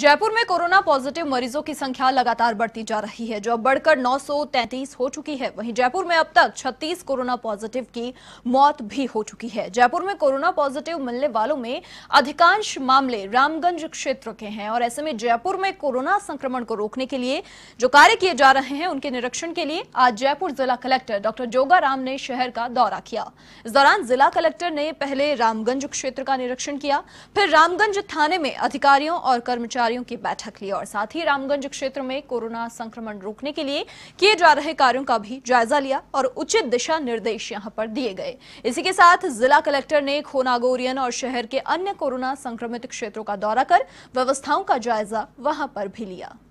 जयपुर में corona positive मरीजों की संख्या लगातार बढ़ती जा रही है जो अब बढ़कर 933 हो चुकी है वहीं जयपुर में अब तक 36 कोरोना पॉजिटिव की मौत भी हो चुकी है जयपुर में कोरोना पॉजिटिव मिलने वालों में अधिकांश मामले रामगंज क्षेत्र के हैं और ऐसे में जयपुर में कोरोना संक्रमण को रोकने के लिए जो कार्य किए जा रहे हैं उनके निरीक्षण के लिए आज जयपुर जिला कलेक्टर डॉक्टर जोगाराम ने शहर का दौरा किया इस दौरान जिला कलेक्टर ने पहले रामगंज क्षेत्र का निरीक्षण किया फिर रामगंज थाने में अधिकारियों और कर्मचारियों अधिकारियों की बैठक ली और साथ ही रामगंज क्षेत्र में कोरोना संक्रमण रोकने के लिए किए जा रहे कार्यों का भी जायजा लिया और उचित दिशा निर्देश यहां पर दिए गए इसी के साथ जिला कलेक्टर ने खोनागोरियन और शहर के अन्य कोरोना संक्रमित क्षेत्रों का दौरा कर व्यवस्थाओं का जायजा वहां पर भी लिया